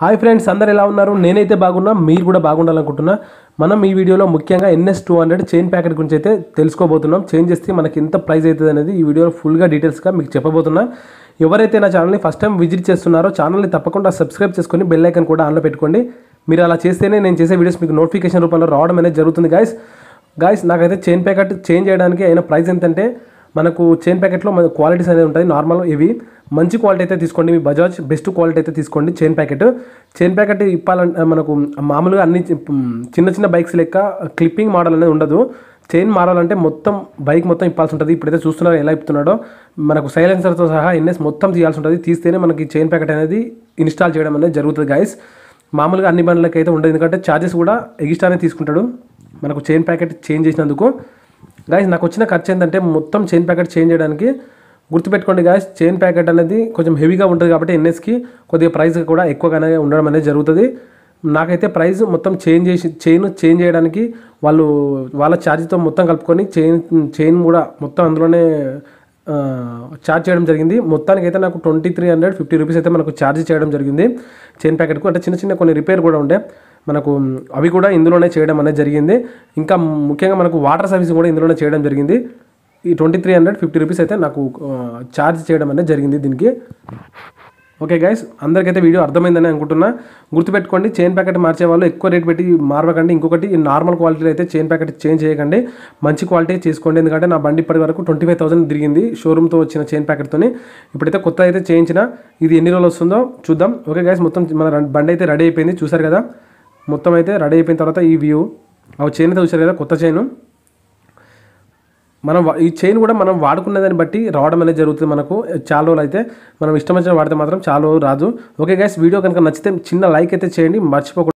hi friends అందరు ఎలా ఉన్నారు నేనైతే బాగున్నా మీరు కూడా బాగుండాలనుకుంటున్నా మనం ఈ వీడియోలో ముఖ్యంగా NS two hundred chain packet గురించి అయితే తెలుసుకోబోతున్నాం చేంజ్ చేస్తే మనకి ఎంత ప్రైస్ అవుతుంది అనేది ఈ వీడియోలో ఫుల్గా డీటెయిల్స్గా మీకు చెప్పబోతున్నా ఎవరైతే నా ఛానల్ని ఫస్ట్ టైం విజిట్ చేస్తున్నారో ఛానల్ని తప్పకుండా సబ్స్క్రైబ్ చేసుకొని బెల్ ఐకన్ కూడా ఆన్లో పెట్టుకోండి మీరు అలా చేస్తేనే నేను చేసే వీడియోస్ మీకు నోటిఫికేషన్ రూపంలో రావడం అనేది జరుగుతుంది గాయస్ గాయస్ నాకైతే చైన్ ప్యాకెట్ చేంజ్ చేయడానికి అయిన ప్రైస్ ఎంతంటే మనకు చైన్ ప్యాకెట్లో మన క్వాలిటీస్ అనేది ఉంటాయి నార్మల్ ఇవి మంచి క్వాలిటీ అయితే తీసుకోండి మీ బజాజ్ బెస్ట్ క్వాలిటీ అయితే తీసుకోండి చైన్ ప్యాకెట్ చైన్ ప్యాకెట్ ఇప్పాలంటే మనకు మామూలుగా అన్ని చిన్న చిన్న బైక్స్ లెక్క క్లిప్పింగ్ మోడల్ అనేది ఉండదు చైన్ మారాలంటే మొత్తం బైక్ మొత్తం ఇప్పాల్సి ఉంటుంది ఇప్పుడైతే చూస్తున్నారో ఎలా ఇప్పుతున్నాడో మనకు సైలెన్సర్తో సహా ఎన్ఎస్ మొత్తం తీయాల్సి ఉంటుంది తీస్తేనే మనకి చైన్ ప్యాకెట్ అనేది ఇన్స్టాల్ చేయడం అనేది జరుగుతుంది గాయస్ మామూలుగా అన్ని బండ్లకి అయితే ఉండదు ఎందుకంటే ఛార్జెస్ కూడా ఎగిస్టానే తీసుకుంటాడు మనకు చైన్ ప్యాకెట్ చేంజ్ చేసినందుకు గాయస్ నాకు వచ్చిన ఖర్చు ఏంటంటే మొత్తం చైన్ ప్యాకెట్ చేంజ్ చేయడానికి గుర్తుపెట్టుకోండి గాయస్ చైన్ ప్యాకెట్ అనేది కొంచెం హెవీగా ఉంటుంది కాబట్టి ఎన్ఎస్కి కొద్దిగా ప్రైస్ కూడా ఎక్కువగానే ఉండడం అనేది జరుగుతుంది నాకైతే ప్రైస్ మొత్తం చేంజ్ చేసి చైన్ చేంజ్ చేయడానికి వాళ్ళు వాళ్ళ ఛార్జ్తో మొత్తం కలుపుకొని చైన్ చైన్ కూడా మొత్తం అందులోనే ఛార్జ్ చేయడం జరిగింది మొత్తానికి అయితే నాకు twenty three hundred fifty rupees అయితే మనకు ఛార్జ్ చేయడం జరిగింది చైన్ ప్యాకెట్కు అంటే చిన్న చిన్న కొన్ని రిపేర్ కూడా ఉండే మనకు అవి కూడా ఇందులోనే చేయడం అనేది జరిగింది ఇంకా ముఖ్యంగా మనకు వాటర్ సర్వీస్ కూడా ఇందులోనే చేయడం జరిగింది ఈ twenty three hundred fifty rupees అయితే నాకు ఛార్జ్ చేయడం అనేది జరిగింది దీనికి ఓకే గైస్ అందరికైతే వీడియో అర్థమైందని అనుకుంటున్నా గుర్తుపెట్టుకోండి చైన్ ప్యాకెట్ మార్చే వాళ్ళు ఎక్కువ రేట్ పెట్టి మార్వకండి ఇంకొకటి నార్మల్ క్వాలిటీలో అయితే చైన్ ప్యాకెట్ చేంజ్ చేయకండి మంచి క్వాలిటీ చేసుకోండి ఎందుకంటే నా బండి ఇప్పటి వరకు ట్వంటీ ఫైవ్ థౌసండ్ తిరిగింది షోరూమ్తో వచ్చిన చైన్ ప్యాకెట్తో ఇప్పుడైతే కొత్త అయితే చేయించిన ఇది ఎన్ని రోజులు వస్తుందో చూద్దాం ఓకే గైస్ మొత్తం మన బండి అయితే రెడీ అయిపోయింది చూసారు కదా మొత్తం అయితే రెడీ అయిపోయిన తర్వాత ఈ వ్యూ ఆ చైన్ అయితే చూసారు కదా కొత్త చైను మనం ఈ చైన్ కూడా మనం వాడుకున్న దాన్ని బట్టి రావడం అనేది జరుగుతుంది మనకు చాలా రోజులు అయితే మనం ఇష్టం వచ్చిన వాడితే మాత్రం చాలా రాదు ఓకే గైస్ వీడియో కనుక నచ్చితే చిన్న లైక్ అయితే చేయండి మర్చిపోకుండా